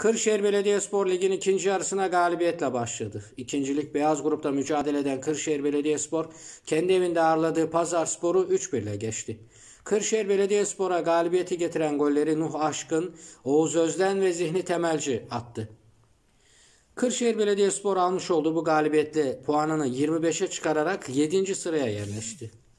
Kırşehir Belediyespor Ligi'nin ikinci yarısına galibiyetle başladı. İkincilik beyaz grupta mücadele eden Kırşehir Belediyespor kendi evinde ağırladığı Pazarspor'u 3-1 ile geçti. Kırşehir Belediyespor'a galibiyeti getiren golleri Nuh Aşkın, Oğuz Özden ve Zihni Temelci attı. Kırşehir Belediyespor almış olduğu bu galibiyetle puanını 25'e çıkararak 7. sıraya yerleşti.